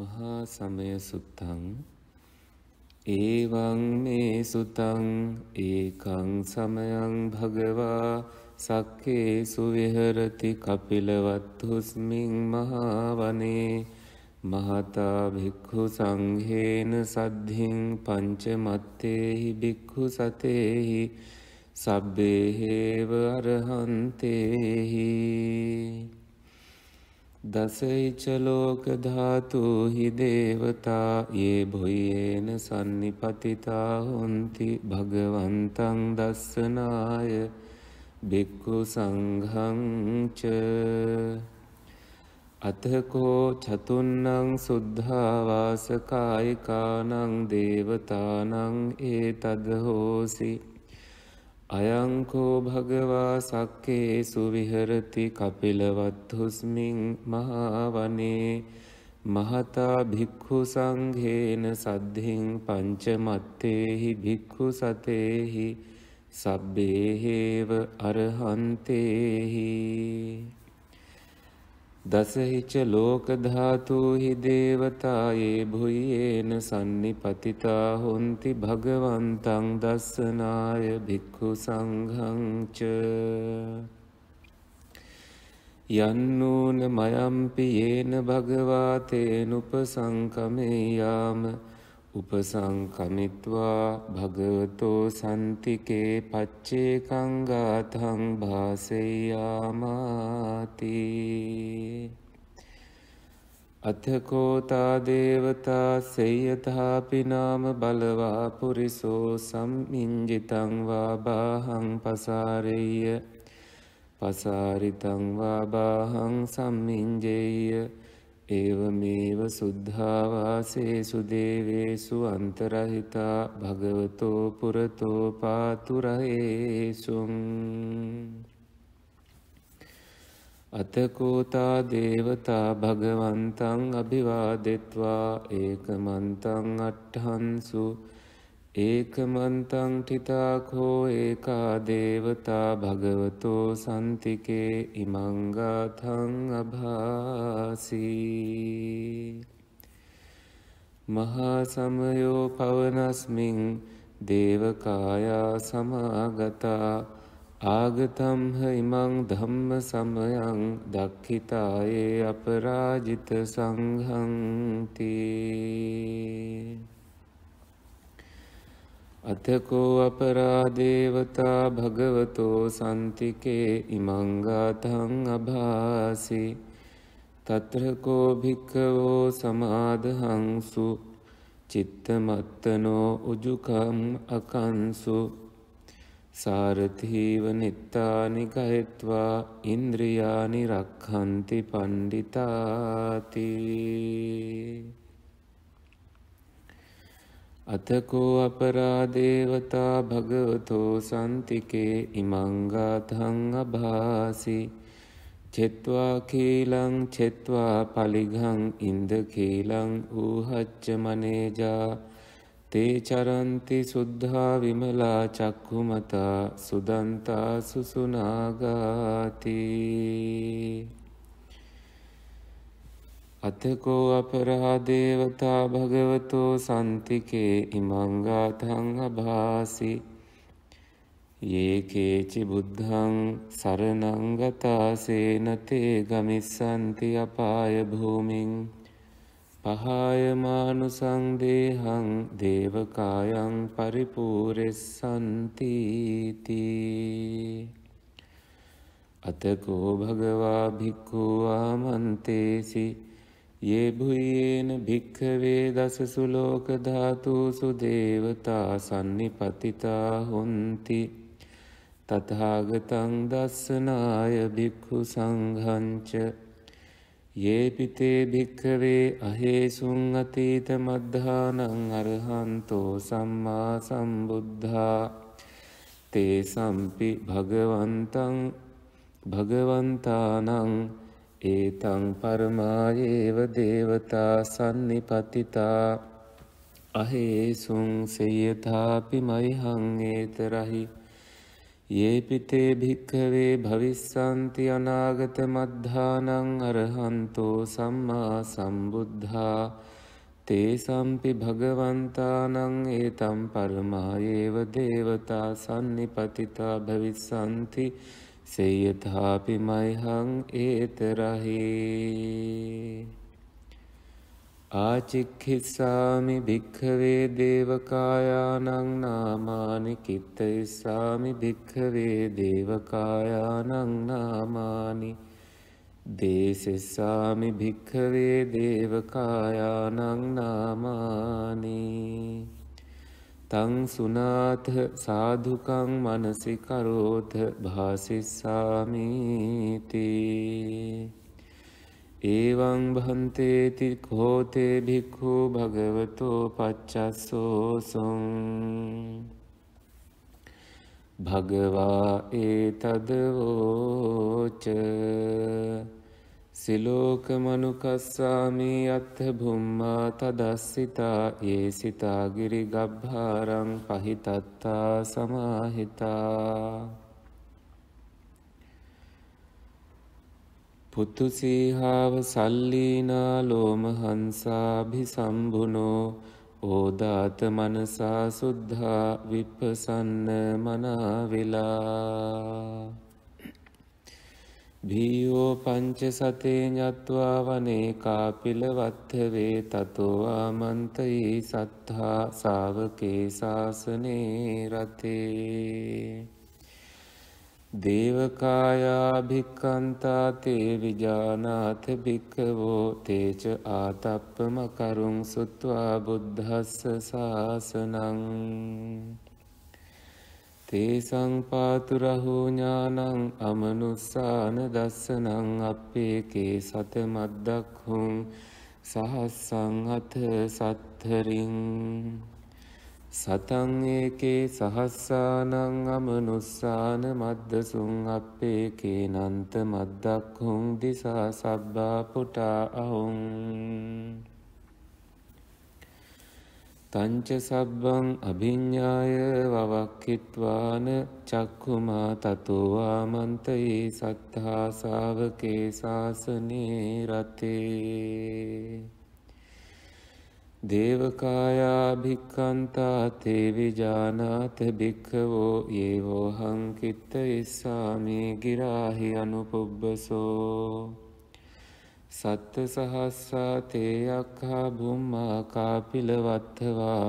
මහා සමය සුත්තං ඒවං මේ සුතං ඒකං සමයං භගවා සක්කේ සුවිහරති කපිලවත් හුස්මින් මහාවනේ මහතා භික්‍ඛු සංඝේන සද්ධින් පංචමත්තේහි භික්‍ඛු සතේහි සබ්බේහේව අරහන්තේහි දසයිච ලෝක ධාතුහි දේවතා යේ භුයේන සම්නිපතිතා හොಂತಿ භගවන්තං දස්සනාය බික්ඛු සංඝං ච අතකෝ චතුන්නං සුද්ධා වාසකායිකානං දේවතානං ඒතද් හෝසි අයංකෝ භගවා සක්කේ සුවිහරති කපිලවත්හුස්මින් මහාවනේ මහතා භික්‍ඛු සංඝේන සද්ධින් පංචමත්තේහි භික්‍ඛු සතේහි සබ්බේහේව අරහන්තේහි දසහිච ලෝක ධාතුහි දේවතායේ භුයේන සම්නිපතිතා හොಂತಿ භගවන්තං දස්සනාය භික්ඛු සංඝං ච යන්නෝන මයම්පි යේන භගවා තේනුපසංකමේ යාම උපසංකමිත්වා භගවතෝ සන්තිකේ පච්චේ කංගාතං භාසෙයාමාති අතකෝතා දේවතා සෙය්‍යතාපි නාම බලවා පුරිසෝ සම්මින්ජිතං වා බාහං පසාරෙය්‍ය පසාරිතං වා බාහං සම්මින්ජෙය්‍ය ඒවමේව සුද්ධාවාසේ සුදේවේසු අන්තරහිතා භගවතෝ පුරතෝ පාතුරහේසුම් අතකෝතා දේවතා භගවන්තං අභිවාදෙත්වා ඒකමන්තං අට්හන්සු ඒකමන්තං ඨිතාඛෝ ඒකා දේවතා භගවතෝ සම්තිකේ ඉමංගාතං අභාසී මහා සමයෝ පවනස්මින් දේවකායා සමාගතා ආගතම්හ ඉමං ධම්ම සමයං දක්ඛිතායේ අපරාජිත සංඝං තී අතකෝ අපරාදේවතා භගවතෝ සන්තිකේ ඉමංගාතං අභාසි තත්‍රකෝ භික්කවෝ සමාදහංසු චිත්තමත්තනෝ උජුකම් අකන්සු සාරථීව නිත්තානි ගහෙත්වා ඉන්ද්‍රියානි රක්හන්ති පණ්ඩිතාතිී අතකෝ අපරාදේවතා භගවතෝ සන්තිකේ ඉමංගාතං අභාසි චෙත්වා කීලං චෙත්වා පලිගං ඉන්ද කීලං ඌහච්ච මනේජා තේ චරන්ති සුද්ධා විමලා චක්ඛුමතා සුදන්තා සුසුනාගාති අතකෝ අපරහා දේවතා භගවතෝ සන්තිකේ ඉමංගාතං අභාසි ඒකේචි බුද්ධං සරනංගතාසේනතේ ගමිස්සන්ති අපාය භූමින් පහායමානුසංදේහං දේවකායන් පරිපූරෙස්සන්තීති අතකෝ භගවා භික්කුවාමන්තේසි ඒභුයේන භික්කවේ දසසුලෝක ධාතුසු දේවතා සන්නිපතිතා හොන්ති තථාගතං දස්සනාය භික්ඛු සංඝංච යේපිතේ භික්කවේ අහේසුං අතීත මද්ධානං අරහන්තෝ සම්මා සම්බුද්ධා තේ සම්පි භගවන්තං භගවන්තානං ඒතං පරමායේව දේවතා සන්නිපතිතා අහේසුං සේයථාපි මයිහං ඒතරහි යේපිතේ භික්ඛවේ භවිස්සanti අනාගත මද්ධානං අරහන්තෝ සම්මා සම්බුද්ධා තේ සම්පි භගවන්තානං ඒතම් පරමායේව දේවතා සන්නිපතිතා භවිස්සanti සේයථාපි මයිහං ඒතරහේ ආචික්හිස්සාමි භික්ඛවේ දේවකායානං නාමානි කිත්තයිස්සාමි භික්ඛවේ දේවකායානං නාමානි දේසෙස්සාමි භික්ඛවේ දේවකායානං නාමානි තං සුනාත සාධුකං මනසිකරෝත භාසිස්සාමීති ඒවං භන්තේති කෝතේ භික්ඛු භගවතෝ පච්චස්සෝසං භගවා ඒතදවෝච සිලෝකමනුකස්සාමී අත්හ බුම්මා තදස්සිතා ඒ සිතාගිරි ගබ්භාරං පහිතත්තා සමාහිතා පුතුසීහාව සල්ලීනා ලෝමහන්සාභි සම්බුනෝ ඕදාත මනසා සුද්ධා විප්පසන්න මනාවෙලා බීයෝ පංච සතේ ඥත්වා වනේ කාපිල වත්හවේ තතෝවාමන්තයේ සත්හා සාවකේ ශාසනේ රතේ. දේවකායා භික්කන්තා තේ විජානාත භික්කවෝ තේච ආතප්පම කරුම් සුත්වා බුද්ධස්ස ශාසනං. තේසං පාතුරහෝ ඥානං අමනුස්සාන දස්සනං අපේකේ සත මද්දක්හුම් සහස්සං අත සත්හරින් සතං ඒකේ සහස්සානං අමනුස්සාන මද්දසුං අපේකේ නන්ත මද්දක්හුම් දිසා සබ්බා පුටා අහුම් තංච සබ්බං අභිඤ්ඤාය වවක්කිට්වාන චක්කුමා තතෝවාමන්තයේ සත්තා ශාවකේ ශාසනේ රතේ දේවකායා භික්ඛන්තා තේ විජානාත භික්ඛවෝ යේවෝ හං කිත්ත ඉස්සාමි ගිරාහි අනුපුබ්බසෝ සත්ත සහස්සා තේයක්හා බුම්මා කාපිලවත්තවා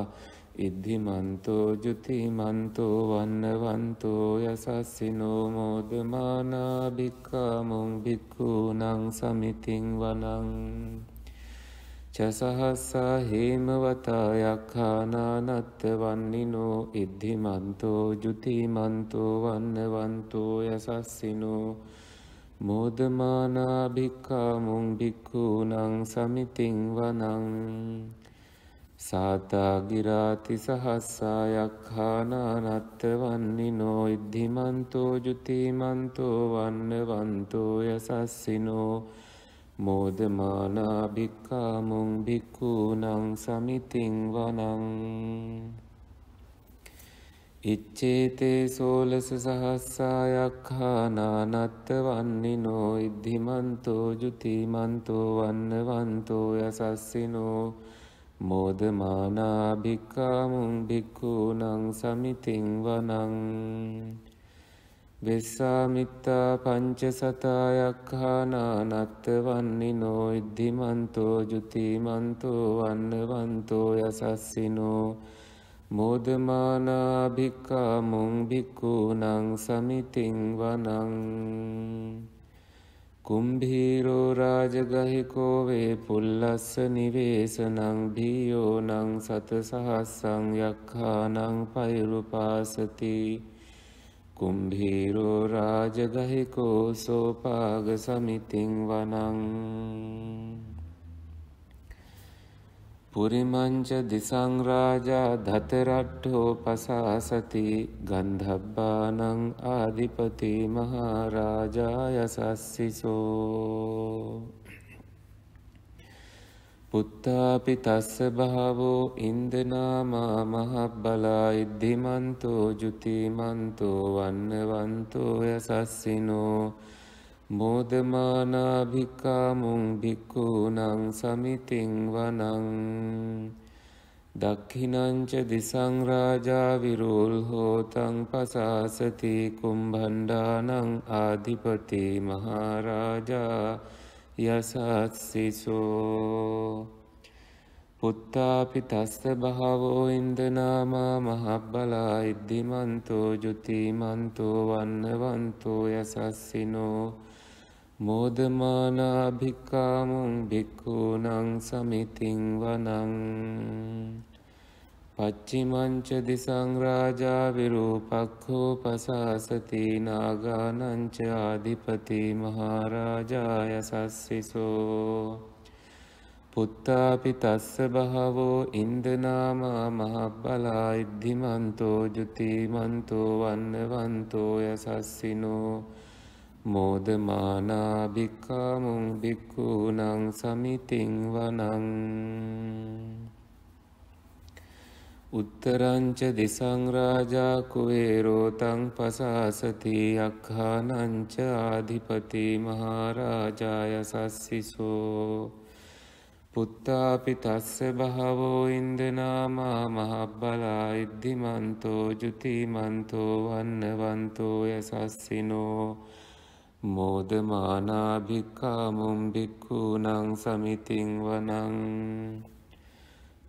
ඉද්ධි මන්තෝ ජුති මන්තෝ වන්න වන්තෝ යසස්සිනෝ මෝදමානා භික්කාමුං භික්කූනං සමිතිං වනං චසහස්සා හේමවතා යක්ඛානානත්ත වන්නිනෝ ඉද්ධි මන්තෝ ජුති මන්තෝ වන්න වන්තෝ යසස්සිනෝ මෝදමානා භික්ඛා මුං භික්ඛූනං සමිතින් වනං සාතා ගිරාති සහස්සායක්ඛානානත්ත වන්නිනෝ ඉද්ධිමන්තෝ ජුතිමන්තෝ වන්නවන්තෝ යසස්සිනෝ මෝදමානා භික්ඛා මුං භික්ඛූනං සමිතින් වනං ඉච්චේතේ සෝලස සහස්සායක් හා නානත්ත වන්නේ නෝ ඉද්ධිමන්තෝ ජුතිමන්තෝ වන්න වන්තෝ යසස්සිනෝ මෝදමානා භික්කාමුන් භික්කූනං සමිතින් වනං වෙස්සාමිත්තා පංච සතායක් හා නානත්ත වන්නේ නෝ ඉද්ධිමන්තෝ ජුතිමන්තෝ වන්න වන්තෝ යසස්සිනෝ මෝදමානාභික්කා මුං භික්කූනං සමිතිං වනං කුම්භීරෝ රාජගහිකෝ වේ පුල්ලස්ස නිවේසනං භීයෝනං සත සහස්සං යක්ඛානං පෛරුපාසති කුම්භීරෝ රාජගහිකෝ සෝපාග සමිතිං වනං පුරිමංච දිසංරාජා ධතරට්ඨෝ පසාසති ගන්ධබ්බානං ආධිපති මහරාජාය සස්සිසෝ පුත්තාපි තස්ස භාවෝ ඉන්දනාමා මහබ්බලා ඉද්ධිමන්තෝ ජුතිමන්තෝ වන්නවන්තෝ යසස්සිනෝ බෝධමානාභිකාමුං භික්කූනං සමිතිං වනං දක්හිනංච දිසංරාජා විරුල් හෝතං පසාසති කුම්බණ්ඩානං ආධිපති මහාරාජා යසත්සිසෝ පුත්තාපි තස්ස භාවෝ ඉන්දනාමා මහබ්බලා ඉද්ධිමන්තෝ ජුතිමන්තෝ වන්නවන්තෝ යසස්සිනෝ මෝදමානාභික්කාමුං භික්කූනං සමිතිං වනං පච්චිමංච දිසංරාජා විරූපක්හෝ පසාසති නාගානංච ආධිපති මහාරාජාය සස්සිසෝ පුත්තාපි තස්ස භාවෝ ඉන්දනාමා මහබ්බලා ඉද්ධිමන්තෝ ජුතිමන්තෝ වන්නවන්තෝ යසස්සිනෝ මෝදමානාභික්කාමුං භික්කූනං සමිතිං වනං උත්තරංච දෙසංරාජා කුවේරෝතං පසාසති අක්හානංච ආධිපති මහාරාජාය සස්සිසෝ පුත්තාපි තස්ස බහවෝ ඉන්දනාමා මහබ්බලා ඉද්ධිමන්තෝ ජුතිමන්තෝ වන්නවන්තෝ යසස්සිනෝ මෝදමානාභික්කාමුම් භික්කූනං සමිතිං වනං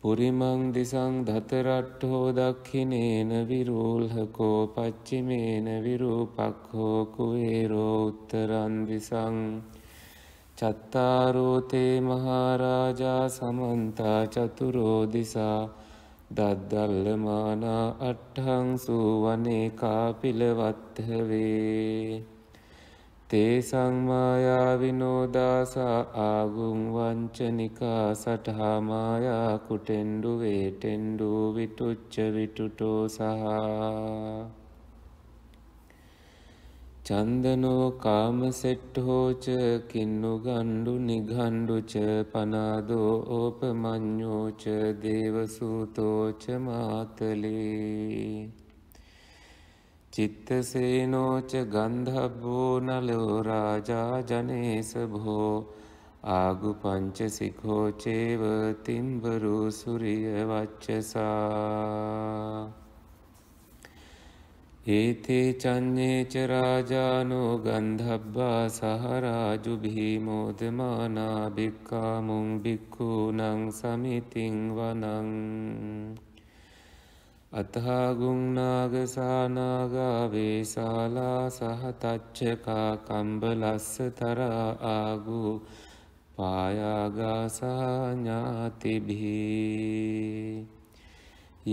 පුරිමං දිසං ධතරට්ඨෝ දක්ඛිනේන විරූල්හකෝ පච්චිමේන විරූපක්ඛෝ කුවේරෝ උත්තරං දිසං චත්තාරෝ තේ මහරජා සමන්තා චතුරෝ දිසා දද්දල්ලමානා අට්ඨං සුවනේ කාපිලවත්ථවේ තේ සංමායා විනෝදාසා ආගුම් වංචනිකා සටහාමායා කුටෙන්ඩු වේටෙන්ඩු විටුච්ච විටුටෝ සහා චන්දනෝ කාමසෙට්හෝච කින්නු ගණ්ඩු නිගණ්ඩුච පනාදෝ ඕපමං්ඥෝච දේවසූතෝච මාතලේ චිත්තසේනෝච ගන්ධබ්බෝ නලෝ රාජා ජනේස භෝ ආගු පංචසිකෝ චේව තිම්බරු සුරිය වච්චසා ඒතේ චන්නේච රාජානෝ ගන්ධබ්බා සහරාජු භීමෝදමානා භික්කාමුං භික්ඛූනං සමිතින් වනං අතහාගුංනාග සානාගාවේ සාලා සහතච්චකා කම්බලස්ස තරා ආගු පායාගාසාඥාතිබී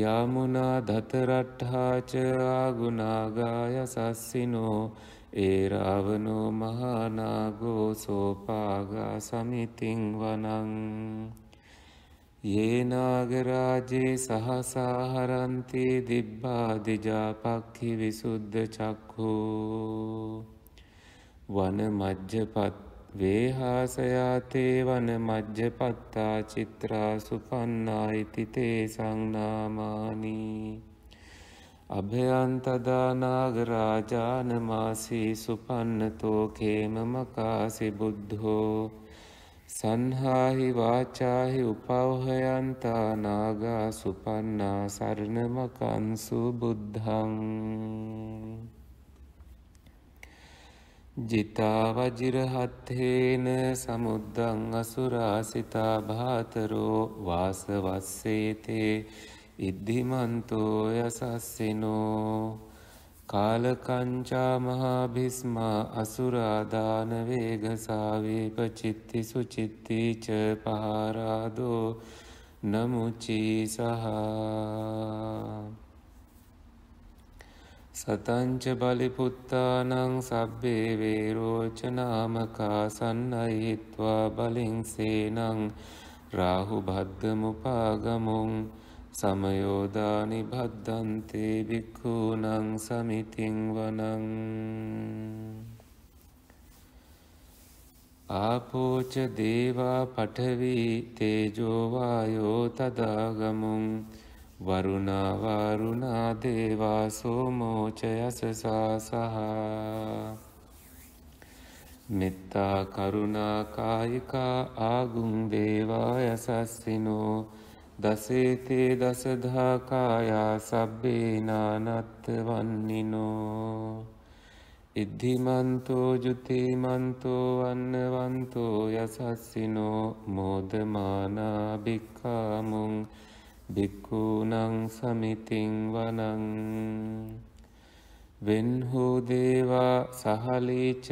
යමුනා දතරට්ඨාච ආගුණාගාය සස්සිනෝ ඒරාවනෝ මහානාගෝ සෝපාගා සමිතිං වනං ඒනාගරාජයේ සහසාහරන්තේ දිබ්බාදිජාපක්හි විසුද්ධ චක්හෝ වන මජ්ජපත් වේහාසයාතේ වන මජ්ජපත්තා චිත්‍රා සුපන්නා ඉතිතේ සංනාමානී අභයන්තදානාගරාජානමාසී සුපන්නතෝ කේමමකාසි බුද්ධෝ සංහාහි වාචාහි උපවහයන්තා නාගා සුපන්නා සරණමකන්සු බුද්ධං ජිතා වජිරහත්හේන සමුද්දං අසුරාසිතා භාතරෝ වාසවස්සේතේ ඉද්ධිමන්තෝ යසස්සිනෝ කාලකංචා මහාභිස්මා අසුරාධාන වේගසාවේපචිත්ති සුචිත්තිච පහරාදෝ නමුචී සහ සතංච බලිපුත්තානං සබ්බේ වේරෝචනාමකා සන්නයිත්වා බලින් සේනං රාහු භද්දමුපාගමුන් සමයෝදානි බද්ධන්තේ බික්කූනං සමිතිං වනං ආපෝච දේවා පඨවී තේජෝ වායෝ තදාගමුං වරුණා වරුණා දේවා සෝමෝච යසසා සහ මෙත්තා කරුණා කායිකා ආගුන් දේවා යසස්සිනෝ දසේතේ දසධාකායා සබ්බේ නානත්ත වන්නිනෝ ඉද්ධිමන්තෝ ජුතිමන්තෝ වන්නවන්තෝ යසස්සිනෝ මෝදමානා භික්ඛාමුං භික්ඛූනං සමිතින් වනං වෙන්හෝ දේවා සහලීච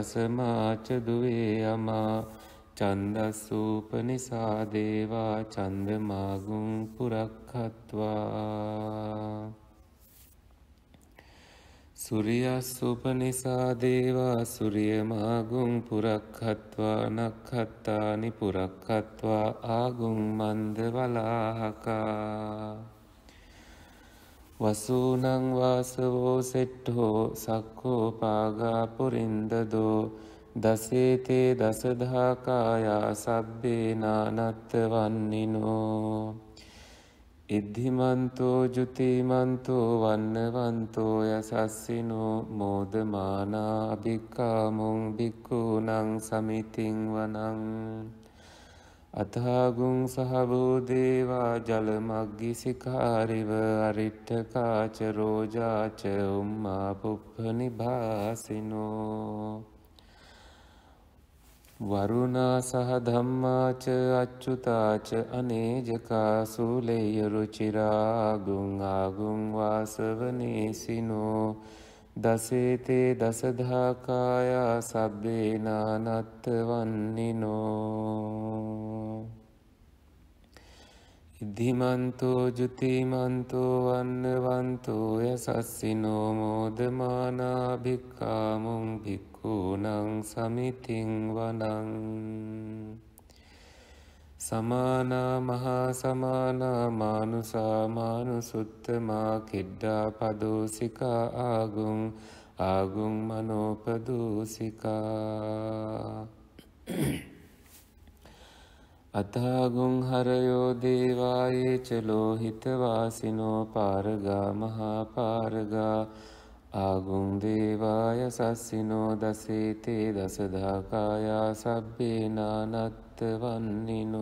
අසමාච දුවේ යමා චන්දස්සූපනිසා දේවා චන්දමාගුං පුරක්හත්වා සුරියස්සූපනිසා දේවා සුරියමාගුං පුරක්හත්වා නක්හත්තානි පුරක්හත්වා ආගුං මන්ද වලාහකා වසූනංවාසවෝ සෙට්හෝ සක්කෝ පාගා පුරින්දදෝ දසේතේ දසධාකායා සබ්බේ නානත්ත වන්නිනෝ ඉද්ධිමන්තෝ ජුතිමන්තෝ වන්නවන්තෝ යසස්සිනෝ මෝදමානා අභික්කාමුං බික්කූනං සමිතිං වනං අතාගුං සහබෝදේවා ජලමග්ගි සිකාරිව අරිට්ඨකාච රෝජාච උම්මා පුප්ප නිභාසිනෝ වරුණා සහ ධම්මාච අච්චුතාච අනේජකා සූලේය රුචිරා ගුං ආගුං වාසවනේසිනෝ දසේතේ දසධාකායා සබ්බේ නානත්ත වන්නිනෝ ඉදිමන්තෝ ජුතිමන්තෝ වන්නවන්තෝ යසස්සිනෝ මෝදමානා භික්කාමුං භික්කූනං සමිතිං වනං සමානා මහා සමානා මානුසා මානුසුත්තමා කිඩ්ඩා පදෝසිකා ආගුං ආගුං මනෝපදූසිකා අතාගුං හරයෝ දේවායේ චලෝ හිතවාසිනෝ පාරගා මහා පාරගා ආගුං දේවාය සස්සිනෝ දසේතේ දසදාකායා සබ්බේ නානත්ත වන්නිනෝ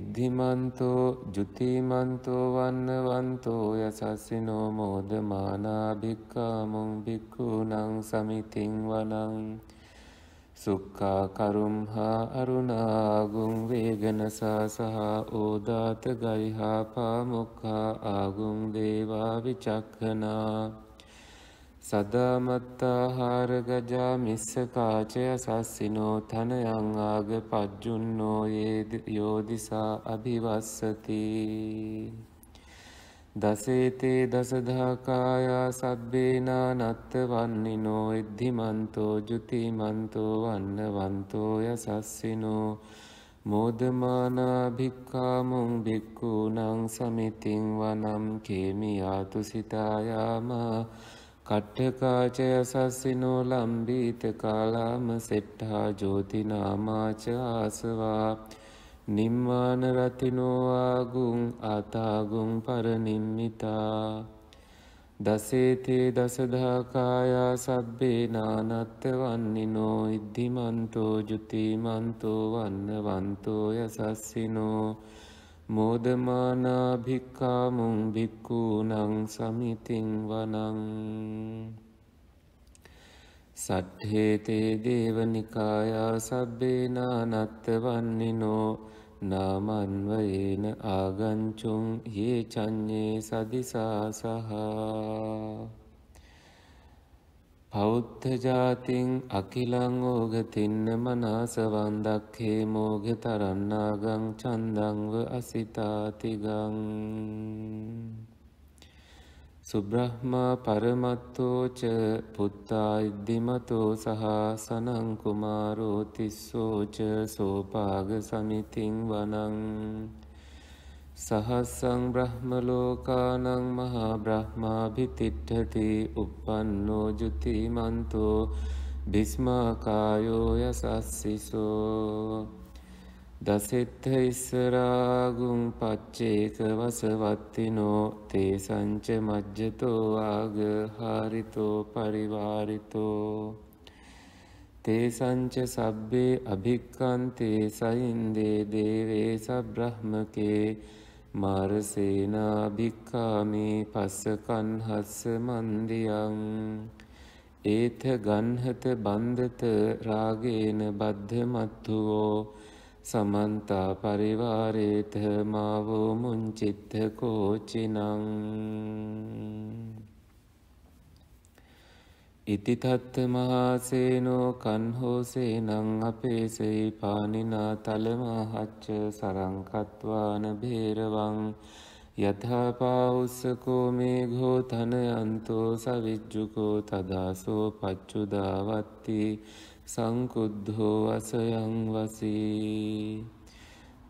ඉද්ධිමන්තෝ ජුතිමන්තෝ වන්නවන්තෝ යසස්සිනෝ මෝදමානා භික්කාමුං භික්ඛූනං සමිතින් වනං සුක්කාකරුම් හා අරුණාගුම් වේගනසා සහ ඕදාත ගයිහා පාමොක්කා ආගුම් දේවා විචක්කනා සදාමත්තාහාරගජා මිස්සකාචය සස්සිනෝ තනයං ආග පජ්ජුන්නෝ යෝදිසා අභිවස්සතිී දසේතේ දසධාකායා සබ්බේනා නත්ත වන්නිනෝ එද්ධිමන්තෝ ජුතිමන්තෝ වන්නවන්තෝ යසස්සිනෝ මෝදමානා භික්කාමුං භික්කූනං සමිතින් වනම් කේමියාතු සිතායාමා කට්ටකාච යසස්සිනෝ ලම්බීත කාලාම සෙට්ටා ජෝතිනාමාච ආසවා නිම්මාන රතිනෝවාගුන් අතාගුන් පරනිම්මිතා දසේතේ දසදාකායා සබ්බේ නානත්ත වන්නිනෝ ඉද්ධිමන්තෝ ජුතිමන්තෝ වන්න වන්තෝ යසස්සිනෝ මෝදමානාභික්කාමුං භික්කූනං සමිතිං වනං සට්හේතේ දේවනිකායා සබ්බේ නානත්ත වන්නිනෝ නාමන්වයේන ආගංචුං යේ චඤ්ඤේ සදිසා සහ පෞද්ධ ජාතින් අකිලං ඕගතින්න මනාසවන් දක්ඛේ මෝග තරන්නාගං චන්දංව අසිතාතිගං සුබ්‍රහ්මා පරමත්තෝච පුත්තා ඉද්ධිමතෝ සහ සනංකුමාරෝ තිස්සෝච සෝපාග සමිතින් වනං සහස්සං බ්‍රහ්මලෝකානං මහා බ්‍රහ්මාභිතිට්ඨති උප්පන්නෝ ජුතිමන්තෝ බිස්මාකායෝ යසස්සිසෝ දසෙත්හ ඉස්සරාගුම් පච්චේක වසවත්තිනෝ තේ සංච මජ්ජතෝ ආග හාරිතෝ පරිවාරිතෝ තේ සංච සබ්බේ අභික්කන්තේ සයින්දේ දේවේ සබ්‍රහ්මකේ මාරසේනාභික්කාමේ පස්සකන්හස්ස මන්දියං ඒත ගන්හත බන්ධත රාගේන බද්ධමත්තුවෝ සමන්තා පරිවාරේත මාවෝ මුංචිත්ත කෝචිනං ඉතිතත්ත මහාසේනෝ කන්හෝසේනං අපේසෙයි පානිනා තලමහච්ච සරංකත්වාන බේරවං යථාපාඋස්සකෝ මේ ගෝ තන අන්තෝ සවිජ්ජුකෝ තදාසෝ පච්චුදාවත්තිී සංකුද්ධෝ අසයං වසී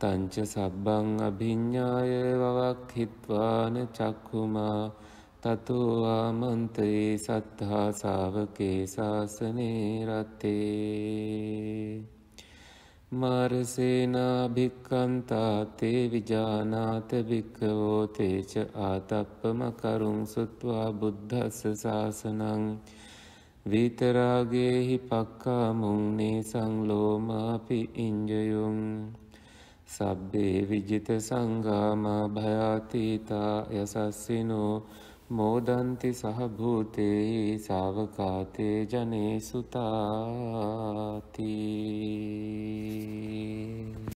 තංච සබ්බං අභිඤ්ඤාය වවක් හිත්වාන චක්කුමා තතෝ ආමන්තේ සත්තා ශාවකේ ශාසනේ රත්තේ මාරසේනා භික්කන්තා තේ විජානාත භික්කවෝ තේච ආතප්පම කරුං සුත්වා බුද්ධස්ස ශාසනං විතරාගේහි පක්කා මුංනේ සංලෝමාපි ඉංජයුම් සබ්බේ විජිත සංගාමා භයාතීතා යසස්සිනෝ මෝදන්ති සහභූතේ සාවකාතේ ජනේ සුතාති